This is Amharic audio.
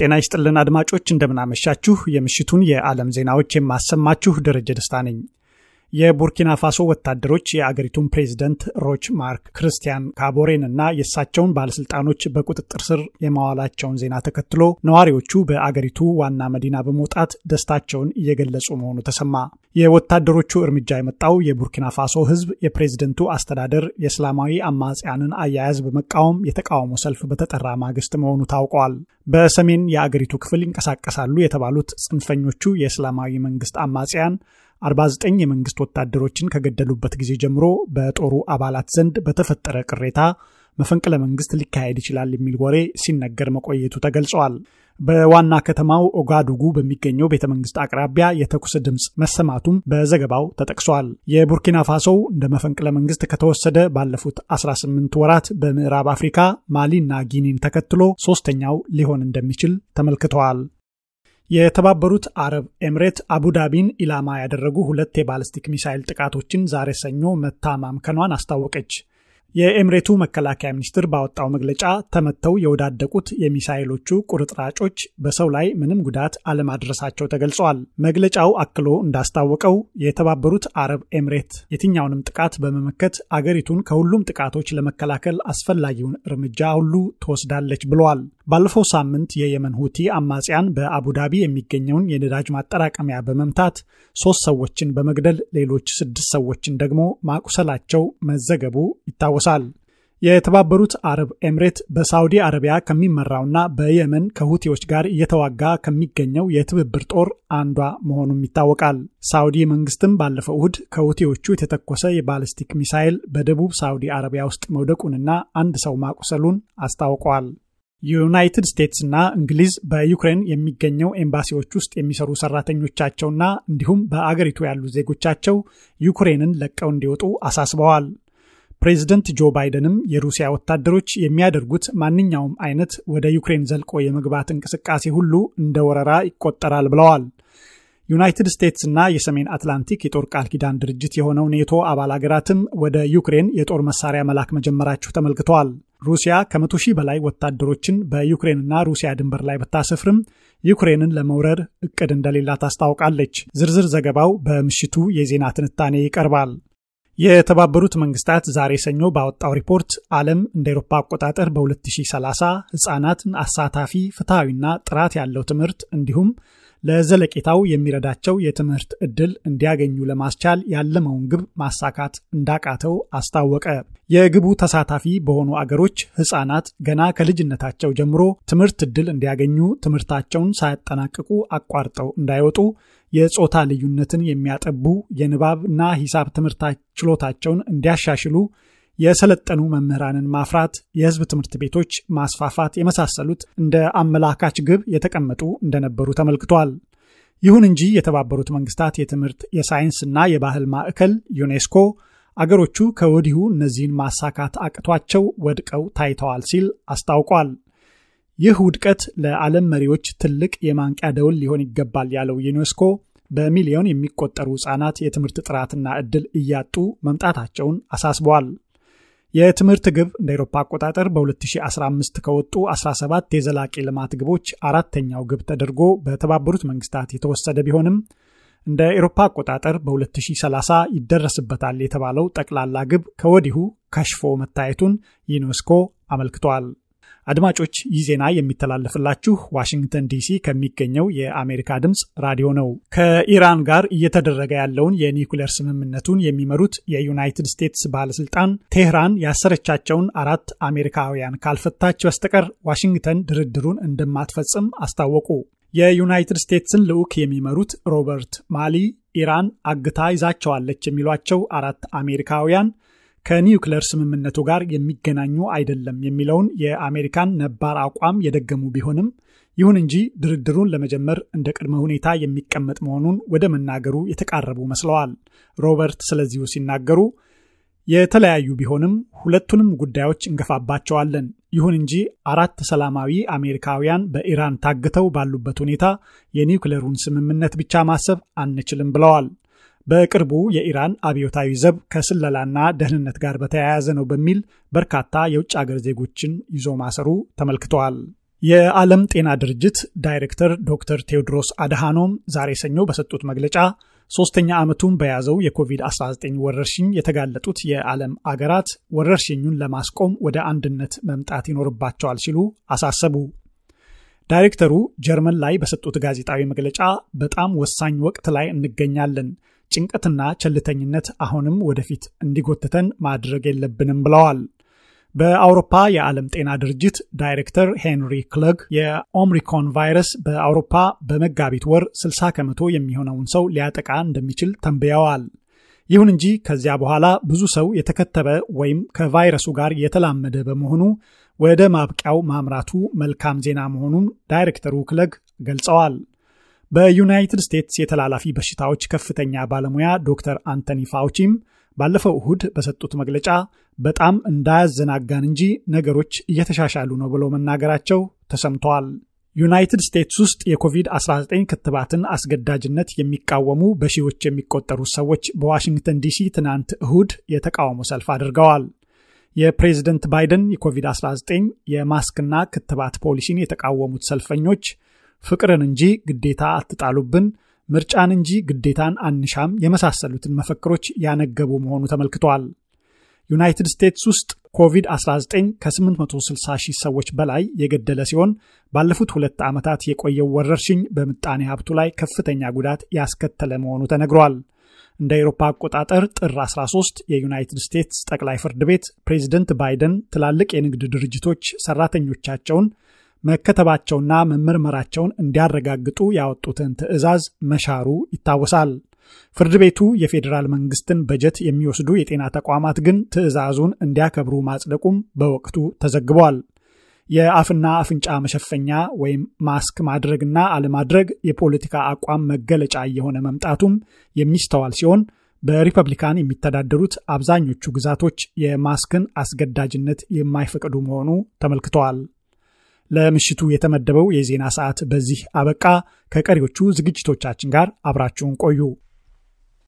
ጤና ይስጥልን አድማጮች እንደምናመሻችሁ። የምሽቱን የዓለም ዜናዎች የማሰማችሁ ደረጀ ደስታ ነኝ። የቡርኪና ፋሶ ወታደሮች የአገሪቱን ፕሬዚደንት ሮች ማርክ ክርስቲያን ካቦሬን እና የእሳቸውን ባለስልጣኖች በቁጥጥር ስር የማዋላቸውን ዜና ተከትሎ ነዋሪዎቹ በአገሪቱ ዋና መዲና በመውጣት ደስታቸውን እየገለጹ መሆኑ ተሰማ። የወታደሮቹ እርምጃ የመጣው የቡርኪና ፋሶ ሕዝብ የፕሬዝደንቱ አስተዳደር የእስላማዊ አማጽያንን አያያዝ በመቃወም የተቃውሞ ሰልፍ በተጠራ ማግስት መሆኑ ታውቋል። በሰሜን የአገሪቱ ክፍል ይንቀሳቀሳሉ የተባሉት ጽንፈኞቹ የእስላማዊ መንግስት አማጽያን 49 የመንግስት ወታደሮችን ከገደሉበት ጊዜ ጀምሮ በጦሩ አባላት ዘንድ በተፈጠረ ቅሬታ መፈንቅለ መንግስት ሊካሄድ ይችላል የሚል ወሬ ሲነገር መቆየቱ ተገልጸዋል። በዋና ከተማው ኦጋዱጉ በሚገኘው ቤተ መንግስት አቅራቢያ የተኩስ ድምፅ መሰማቱም በዘገባው ተጠቅሷል። የቡርኪና ፋሶው እንደ መፈንቅለ መንግስት ከተወሰደ ባለፉት 18 ወራት በምዕራብ አፍሪካ ማሊና ጊኒን ተከትሎ ሶስተኛው ሊሆን እንደሚችል ተመልክተዋል። የተባበሩት አረብ ኤምሬት አቡዳቢን ኢላማ ያደረጉ ሁለት የባለስቲክ ሚሳይል ጥቃቶችን ዛሬ ሰኞ መታማምከኗን አስታወቀች። የኤምሬቱ መከላከያ ሚኒስትር ባወጣው መግለጫ ተመተው የወዳደቁት የሚሳይሎቹ ቁርጥራጮች በሰው ላይ ምንም ጉዳት አለማድረሳቸው ተገልጿል። መግለጫው አክሎ እንዳስታወቀው የተባበሩት አረብ ኤምሬት የትኛውንም ጥቃት በመመከት አገሪቱን ከሁሉም ጥቃቶች ለመከላከል አስፈላጊውን እርምጃ ሁሉ ትወስዳለች ብለዋል። ባለፈው ሳምንት የየመን ሁቲ አማጽያን በአቡዳቢ የሚገኘውን የነዳጅ ማጠራቀሚያ በመምታት ሶስት ሰዎችን በመግደል ሌሎች ስድስት ሰዎችን ደግሞ ማቁሰላቸው መዘገቡ ይታወሳል። ይታወሳል። የተባበሩት አረብ ኤምሬት በሳውዲ አረቢያ ከሚመራውና በየመን ከሁቲዎች ጋር እየተዋጋ ከሚገኘው የትብብር ጦር አንዷ መሆኑም ይታወቃል። ሳውዲ መንግስትም ባለፈው እሁድ ከሁቲዎቹ የተተኮሰ የባለስቲክ ሚሳይል በደቡብ ሳውዲ አረቢያ ውስጥ መውደቁንና አንድ ሰው ማቁሰሉን ዩናይትድ ስቴትስ ስቴትስና እንግሊዝ በዩክሬን የሚገኘው ኤምባሲዎች ውስጥ የሚሰሩ ሰራተኞቻቸውና እንዲሁም በአገሪቱ ያሉ ዜጎቻቸው ዩክሬንን ለቀው እንዲወጡ አሳስበዋል። ፕሬዚደንት ጆ ባይደንም የሩሲያ ወታደሮች የሚያደርጉት ማንኛውም አይነት ወደ ዩክሬን ዘልቆ የመግባት እንቅስቃሴ ሁሉ እንደ ወረራ ይቆጠራል ብለዋል። ዩናይትድ ስቴትስና የሰሜን አትላንቲክ የጦር ቃል ኪዳን ድርጅት የሆነው ኔቶ አባል አገራትም ወደ ዩክሬን የጦር መሳሪያ መላክ መጀመራቸው ተመልክተዋል። ሩሲያ ከመቶ ሺህ በላይ ወታደሮችን በዩክሬንና ሩሲያ ድንበር ላይ ብታሰፍርም ዩክሬንን ለመውረር እቅድ እንደሌላ ታስታውቃለች። ዝርዝር ዘገባው በምሽቱ የዜና ትንታኔ ይቀርባል። የተባበሩት መንግስታት ዛሬ ሰኞ ባወጣው ሪፖርት ዓለም እንደ ኤሮፓ አቆጣጠር በ2030 ህጻናትን አሳታፊ ፍትሐዊና ጥራት ያለው ትምህርት እንዲሁም ለዘለቄታው የሚረዳቸው የትምህርት እድል እንዲያገኙ ለማስቻል ያለመውን ግብ ማሳካት እንዳቃተው አስታወቀ። የግቡ ተሳታፊ በሆኑ አገሮች ህጻናት ገና ከልጅነታቸው ጀምሮ ትምህርት እድል እንዲያገኙ፣ ትምህርታቸውን ሳያጠናቅቁ አቋርጠው እንዳይወጡ፣ የጾታ ልዩነትን የሚያጠቡ የንባብና ሂሳብ ትምህርት ችሎታቸውን እንዲያሻሽሉ የሰለጠኑ መምህራንን ማፍራት፣ የህዝብ ትምህርት ቤቶች ማስፋፋት የመሳሰሉት እንደ አመላካች ግብ የተቀመጡ እንደነበሩ ተመልክቷል። ይሁን እንጂ የተባበሩት መንግስታት የትምህርት የሳይንስና የባህል ማዕከል ዩኔስኮ አገሮቹ ከወዲሁ እነዚህን ማሳካት አቅቷቸው ወድቀው ታይተዋል ሲል አስታውቋል። ይህ ውድቀት ለዓለም መሪዎች ትልቅ የማንቂያ ደውል ሊሆን ይገባል ያለው ዩኔስኮ በሚሊዮን የሚቆጠሩ ህጻናት የትምህርት ጥራትና ዕድል እያጡ መምጣታቸውን አሳስበዋል። የትምህርት ግብ እንደ ኤሮፓ አቆጣጠር በ2015 ከወጡ 17 የዘላቂ ልማት ግቦች አራተኛው ግብ ተደርጎ በተባበሩት መንግስታት የተወሰደ ቢሆንም እንደ ኤሮፓ አቆጣጠር በ2030 ይደረስበታል የተባለው ጠቅላላ ግብ ከወዲሁ ከሽፎ መታየቱን ዩኔስኮ አመልክቷል። አድማጮች ይህ ዜና የሚተላለፍላችሁ ዋሽንግተን ዲሲ ከሚገኘው የአሜሪካ ድምፅ ራዲዮ ነው። ከኢራን ጋር እየተደረገ ያለውን የኒውክሌር ስምምነቱን የሚመሩት የዩናይትድ ስቴትስ ባለስልጣን ቴህራን ያሰረቻቸውን አራት አሜሪካውያን ካልፈታች በስተቀር ዋሽንግተን ድርድሩን እንደማትፈጽም አስታወቁ። የዩናይትድ ስቴትስን ልዑክ የሚመሩት ሮበርት ማሊ ኢራን አግታ ይዛቸዋለች የሚሏቸው አራት አሜሪካውያን ከኒውክሌር ስምምነቱ ጋር የሚገናኙ አይደለም የሚለውን የአሜሪካን ነባር አቋም የደገሙ ቢሆንም ይሁን እንጂ ድርድሩን ለመጀመር እንደ ቅድመ ሁኔታ የሚቀመጥ መሆኑን ወደ መናገሩ የተቃረቡ መስለዋል። ሮበርት ስለዚሁ ሲናገሩ የተለያዩ ቢሆንም ሁለቱንም ጉዳዮች እንገፋባቸዋለን። ይሁን እንጂ አራት ሰላማዊ አሜሪካውያን በኢራን ታግተው ባሉበት ሁኔታ የኒውክሌሩን ስምምነት ብቻ ማሰብ አንችልም ብለዋል። በቅርቡ የኢራን አብዮታዊ ዘብ ከስለላና ደህንነት ጋር በተያያዘ ነው በሚል በርካታ የውጭ አገር ዜጎችን ይዞ ማሰሩ ተመልክተዋል። የዓለም ጤና ድርጅት ዳይሬክተር ዶክተር ቴዎድሮስ አድሃኖም ዛሬ ሰኞ በሰጡት መግለጫ ሶስተኛ ዓመቱን በያዘው የኮቪድ-19 ወረርሽኝ የተጋለጡት የዓለም አገራት ወረርሽኙን ለማስቆም ወደ አንድነት መምጣት ይኖርባቸዋል ሲሉ አሳሰቡ። ዳይሬክተሩ ጀርመን ላይ በሰጡት ጋዜጣዊ መግለጫ በጣም ወሳኝ ወቅት ላይ እንገኛለን ጭንቀትና ቸልተኝነት አሁንም ወደፊት እንዲጎትተን ማድረግ የለብንም ብለዋል። በአውሮፓ የዓለም ጤና ድርጅት ዳይሬክተር ሄንሪ ክለግ የኦምሪኮን ቫይረስ በአውሮፓ በመጋቢት ወር 60 ከመቶ የሚሆነውን ሰው ሊያጠቃ እንደሚችል ተንብየዋል። ይሁን እንጂ ከዚያ በኋላ ብዙ ሰው የተከተበ ወይም ከቫይረሱ ጋር የተላመደ በመሆኑ ወደ ማብቂያው ማምራቱ መልካም ዜና መሆኑን ዳይሬክተሩ ክለግ ገልጸዋል። በዩናይትድ ስቴትስ የተላላፊ በሽታዎች ከፍተኛ ባለሙያ ዶክተር አንቶኒ ፋውቺም ባለፈው እሁድ በሰጡት መግለጫ በጣም እንዳያዘናጋን እንጂ ነገሮች እየተሻሻሉ ነው ብሎ መናገራቸው ተሰምተዋል። ዩናይትድ ስቴትስ ውስጥ የኮቪድ-19 ክትባትን አስገዳጅነት የሚቃወሙ በሺዎች የሚቆጠሩ ሰዎች በዋሽንግተን ዲሲ ትናንት እሁድ የተቃውሞ ሰልፍ አድርገዋል። የፕሬዝደንት ባይደን የኮቪድ-19 የማስክና ክትባት ፖሊሲን የተቃወሙት ሰልፈኞች ፍቅርን እንጂ ግዴታ አትጣሉብን፣ ምርጫን እንጂ ግዴታን አንሻም የመሳሰሉትን መፈክሮች ያነገቡ መሆኑ ተመልክቷል። ዩናይትድ ስቴትስ ውስጥ ኮቪድ-19 ከ860 ሺህ ሰዎች በላይ የገደለ ሲሆን ባለፉት ሁለት ዓመታት የቆየው ወረርሽኝ በምጣኔ ሀብቱ ላይ ከፍተኛ ጉዳት ያስከተለ መሆኑ ተነግሯል። እንደ አውሮፓ አቆጣጠር ጥር 13 የዩናይትድ ስቴትስ ጠቅላይ ፍርድ ቤት ፕሬዚደንት ባይደን ትላልቅ የንግድ ድርጅቶች ሰራተኞቻቸውን መከተባቸውና መመርመራቸውን እንዲያረጋግጡ ያወጡትን ትዕዛዝ መሻሩ ይታወሳል። ፍርድ ቤቱ የፌዴራል መንግስትን በጀት የሚወስዱ የጤና ተቋማት ግን ትዕዛዙን እንዲያከብሩ ማጽደቁም በወቅቱ ተዘግቧል። የአፍና አፍንጫ መሸፈኛ ወይም ማስክ ማድረግና አለማድረግ የፖለቲካ አቋም መገለጫ እየሆነ መምጣቱም የሚስተዋል ሲሆን በሪፐብሊካን የሚተዳደሩት አብዛኞቹ ግዛቶች የማስክን አስገዳጅነት የማይፈቅዱ መሆኑ ተመልክተዋል። ለምሽቱ የተመደበው የዜና ሰዓት በዚህ አበቃ። ከቀሪዎቹ ዝግጅቶቻችን ጋር አብራችሁን ቆዩ።